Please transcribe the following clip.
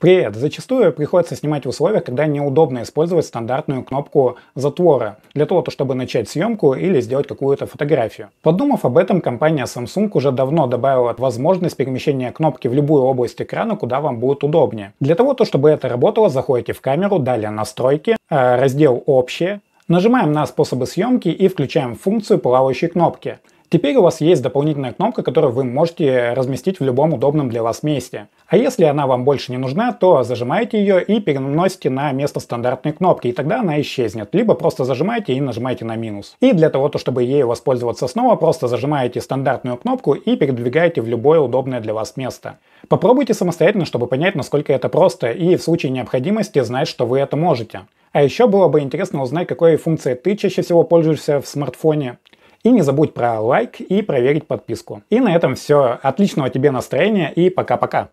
Привет! Зачастую приходится снимать в условиях, когда неудобно использовать стандартную кнопку затвора для того, чтобы начать съемку или сделать какую-то фотографию. Подумав об этом, компания Samsung уже давно добавила возможность перемещения кнопки в любую область экрана, куда вам будет удобнее. Для того, чтобы это работало, заходите в камеру, далее настройки, э, раздел «Общее», нажимаем на способы съемки и включаем функцию плавающей кнопки. Теперь у вас есть дополнительная кнопка, которую вы можете разместить в любом удобном для вас месте. А если она вам больше не нужна, то зажимаете ее и переносите на место стандартной кнопки, и тогда она исчезнет. Либо просто зажимаете и нажимаете на минус. И для того, чтобы ею воспользоваться снова, просто зажимаете стандартную кнопку и передвигаете в любое удобное для вас место. Попробуйте самостоятельно, чтобы понять, насколько это просто, и в случае необходимости знать, что вы это можете. А еще было бы интересно узнать, какой функцией ты чаще всего пользуешься в смартфоне. И не забудь про лайк и проверить подписку. И на этом все. Отличного тебе настроения и пока-пока.